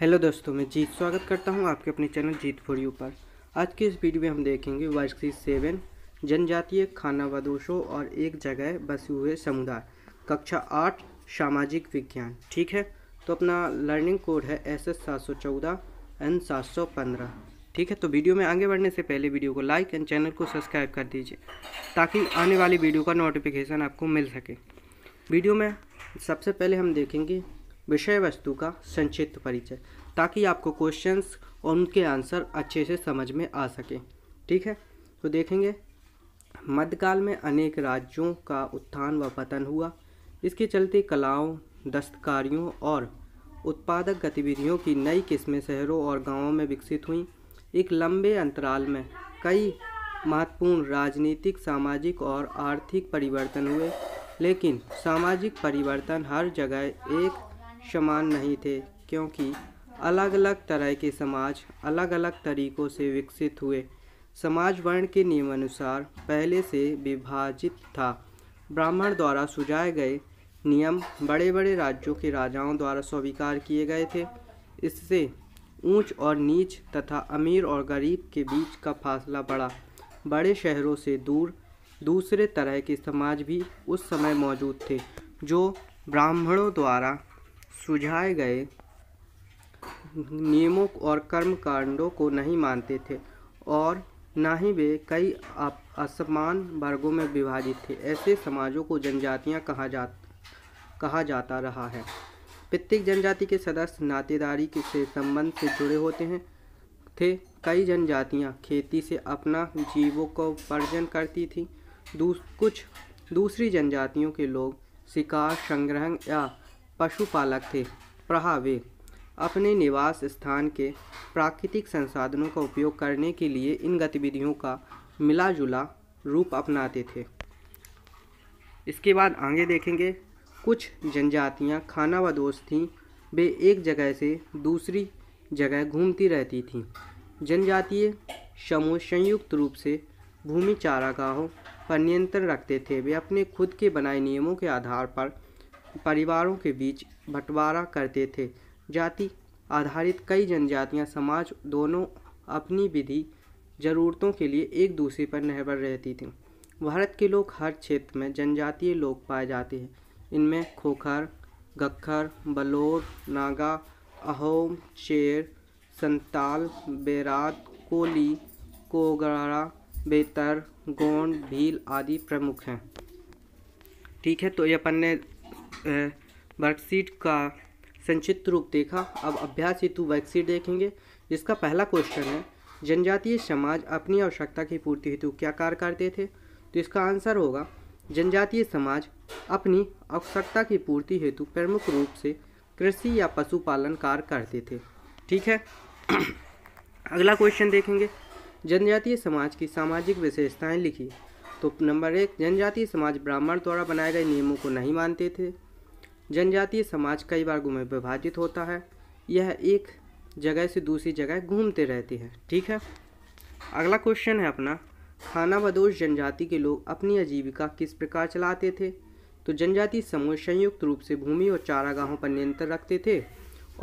hello दोस्तों मैं जीत स्वागत करता हूं आपके अपने चैनल जीत फॉर यू पर आज की इस वीडियो में हम देखेंगे वर्षी सेवन जनजातीय खाना खानावदोशों और एक जगह बसे हुए समुदाय कक्षा आठ सामाजिक विज्ञान ठीक है तो अपना लर्निंग कोड है एस एस सात सौ चौदह एन सात सौ पंद्रह ठीक है तो वीडियो में आगे बढ़ने से पहले वीडियो को लाइक एंड चैनल को सब्सक्राइब कर दीजिए ताकि आने वाली वीडियो का नोटिफिकेशन आपको मिल सके वीडियो में सबसे पहले हम देखेंगे विषय वस्तु का संक्षिप्त परिचय ताकि आपको क्वेश्चंस और उनके आंसर अच्छे से समझ में आ सके ठीक है तो देखेंगे मध्यकाल में अनेक राज्यों का उत्थान व पतन हुआ इसके चलते कलाओं दस्तकारियों और उत्पादक गतिविधियों की नई किस्में शहरों और गांवों में विकसित हुई एक लंबे अंतराल में कई महत्वपूर्ण राजनीतिक सामाजिक और आर्थिक परिवर्तन हुए लेकिन सामाजिक परिवर्तन हर जगह एक समान नहीं थे क्योंकि अलग अलग तरह के समाज अलग अलग तरीक़ों से विकसित हुए समाज वर्ण के नियमानुसार पहले से विभाजित था ब्राह्मण द्वारा सुझाए गए नियम बड़े बड़े राज्यों के राजाओं द्वारा स्वीकार किए गए थे इससे ऊंच और नीच तथा अमीर और गरीब के बीच का फासला बढ़ा बड़े शहरों से दूर दूसरे तरह के समाज भी उस समय मौजूद थे जो ब्राह्मणों द्वारा सुझाए गए नियमों और कर्मकांडों को नहीं मानते थे और न ही वे कई असमान वर्गों में विभाजित थे ऐसे समाजों को जनजातियां कहा जा कहा जाता रहा है प्रत्येक जनजाति के सदस्य नातेदारी से संबंध से जुड़े होते हैं थे कई जनजातियां खेती से अपना जीवों को उपार्जन करती थीं दूस, कुछ दूसरी जनजातियों के लोग शिकार संग्रहण या पशुपालक थे प्रहावे अपने निवास स्थान के प्राकृतिक संसाधनों का उपयोग करने के लिए इन गतिविधियों का मिला जुला रूप अपनाते थे इसके बाद आगे देखेंगे कुछ जनजातियाँ खानावदोश थीं वे एक जगह से दूसरी जगह घूमती रहती थीं जनजातीय समूह संयुक्त रूप से भूमि चारागाहों पर नियंत्रण रखते थे वे अपने खुद के बनाए नियमों के आधार पर परिवारों के बीच बंटवारा करते थे जाति आधारित कई जनजातियां समाज दोनों अपनी विधि ज़रूरतों के लिए एक दूसरे पर निर्भर रहती थीं भारत के लोग हर क्षेत्र में जनजातीय लोग पाए जाते हैं इनमें खोखर गखर बलोर नागा अहोम शेर संताल बेरात कोली कोगरा बेतर गोंड भील आदि प्रमुख हैं ठीक है तो ये अपन ने वर्कशीट का संक्षिप्त रूप देखा अब अभ्यास हेतु वर्कशीट देखेंगे जिसका पहला क्वेश्चन है जनजातीय समाज अपनी आवश्यकता की पूर्ति हेतु क्या कार्य करते थे तो इसका आंसर होगा जनजातीय समाज अपनी आवश्यकता की पूर्ति हेतु प्रमुख रूप से कृषि या पशुपालन कार्य करते थे ठीक है अगला क्वेश्चन देखेंगे जनजातीय समाज की सामाजिक विशेषताएं लिखिए तो नंबर एक जनजातीय समाज ब्राह्मण द्वारा बनाए गए नियमों को नहीं मानते थे जनजातीय समाज कई बार में विभाजित होता है यह एक जगह से दूसरी जगह घूमते रहते हैं ठीक है अगला क्वेश्चन है अपना खाना बदोश जनजाति के लोग अपनी आजीविका किस प्रकार चलाते थे तो जनजाति समूह संयुक्त रूप से भूमि और चारागाहों पर नियंत्रण रखते थे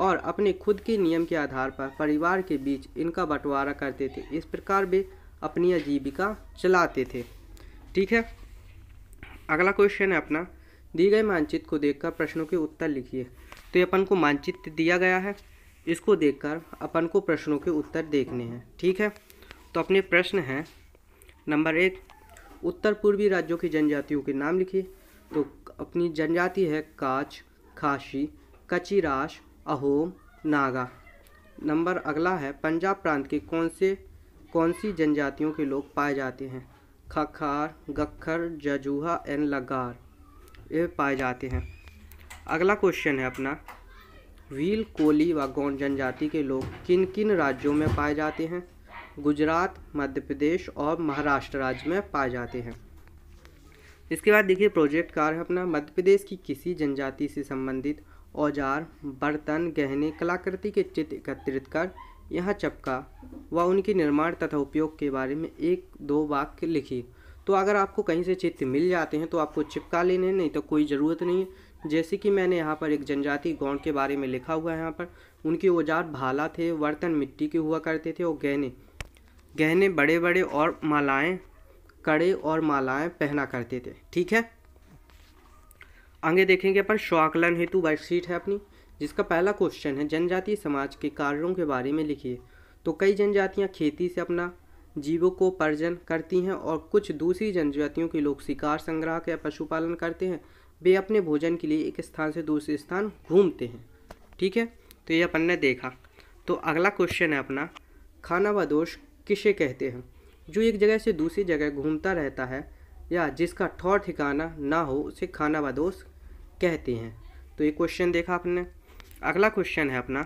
और अपने खुद के नियम के आधार पर परिवार के बीच इनका बंटवारा करते थे इस प्रकार वे अपनी आजीविका चलाते थे ठीक है अगला क्वेश्चन है अपना दिए गए मानचित्र को देखकर प्रश्नों के उत्तर लिखिए तो अपन को मानचित्र दिया गया है इसको देखकर अपन को प्रश्नों के उत्तर देखने हैं ठीक है तो अपने प्रश्न हैं नंबर एक उत्तर पूर्वी राज्यों की जनजातियों के नाम लिखिए तो अपनी जनजाति है काच खासी कचिराश अहोम नागा नंबर अगला है पंजाब प्रांत के कौन से कौन सी जनजातियों के लोग पाए जाते हैं खखार गखर जजूहा एंड लगार ये पाए जाते हैं अगला क्वेश्चन है अपना व्हील कोली व गौन जनजाति के लोग किन किन राज्यों में पाए जाते हैं गुजरात मध्य प्रदेश और महाराष्ट्र राज्य में पाए जाते हैं इसके बाद देखिए प्रोजेक्ट कार है अपना मध्य प्रदेश की किसी जनजाति से संबंधित औजार बर्तन गहने कलाकृति के चित्र एकत्रित कर यह चपका व उनके निर्माण तथा उपयोग के बारे में एक दो वाक्य लिखी तो अगर आपको कहीं से चित्र मिल जाते हैं तो आपको चिपका लेने नहीं तो कोई ज़रूरत नहीं है जैसे कि मैंने यहाँ पर एक जनजाति गौंड के बारे में लिखा हुआ है यहाँ पर उनके औजार भाला थे बर्तन मिट्टी के हुआ करते थे और गहने गहने बड़े बड़े और मालाएँ कड़े और मालाएँ पहना करते थे ठीक है आगे देखेंगे अपन स्वाकलन हेतु वर्कशीट है अपनी जिसका पहला क्वेश्चन है जनजातीय समाज के कार्यों के बारे में लिखिए तो कई जनजातियाँ खेती से अपना जीवों को परजन करती हैं और कुछ दूसरी जनजातियों के लोग शिकार संग्रह या पशुपालन करते हैं वे अपने भोजन के लिए एक स्थान से दूसरे स्थान घूमते हैं ठीक है तो ये अपन ने देखा तो अगला क्वेश्चन है अपना खाना व दोष किसे कहते हैं जो एक जगह से दूसरी जगह घूमता रहता है या जिसका ठौर ठिकाना ना हो उसे खाना बदोश कहते हैं तो ये क्वेश्चन देखा आपने अगला क्वेश्चन है अपना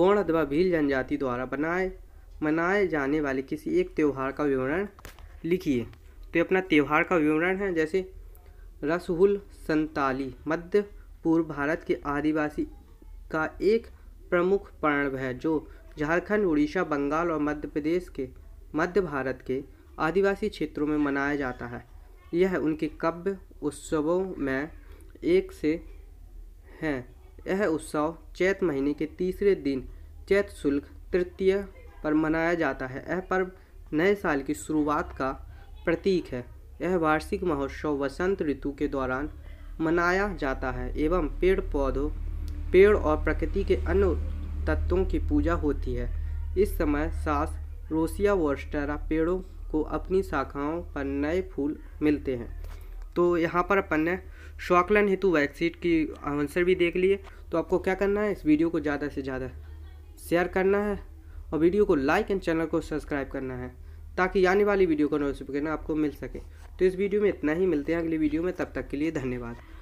गौण अथवा भील जनजाति द्वारा बनाए मनाए जाने वाले किसी एक त्यौहार का विवरण लिखिए तो ये अपना त्यौहार का विवरण है जैसे रसहुल संताली मध्य पूर्व भारत के आदिवासी का एक प्रमुख पर्व है जो झारखंड उड़ीसा बंगाल और मध्य प्रदेश के मध्य भारत के आदिवासी क्षेत्रों में मनाया जाता है यह उनके कव्य उत्सवों में एक से हैं यह उत्सव चैत महीने के तीसरे दिन चैत शुल्क तृतीय पर मनाया जाता है यह पर्व नए साल की शुरुआत का प्रतीक है यह वार्षिक महोत्सव वसंत ऋतु के दौरान मनाया जाता है एवं पेड़ पौधों पेड़ और प्रकृति के अन्य तत्वों की पूजा होती है इस समय सास रोसिया वोस्टरा पेड़ों को अपनी शाखाओं पर नए फूल मिलते हैं तो यहाँ पर अपन ने शॉकलन हेतु वैक्सीट की आंसर भी देख लिए तो आपको क्या करना है इस वीडियो को ज़्यादा से ज़्यादा शेयर करना है और वीडियो को लाइक एंड चैनल को सब्सक्राइब करना है ताकि आने वाली वीडियो का नोटिफिकेशन आपको मिल सके तो इस वीडियो में इतना ही मिलते हैं अगली वीडियो में तब तक के लिए धन्यवाद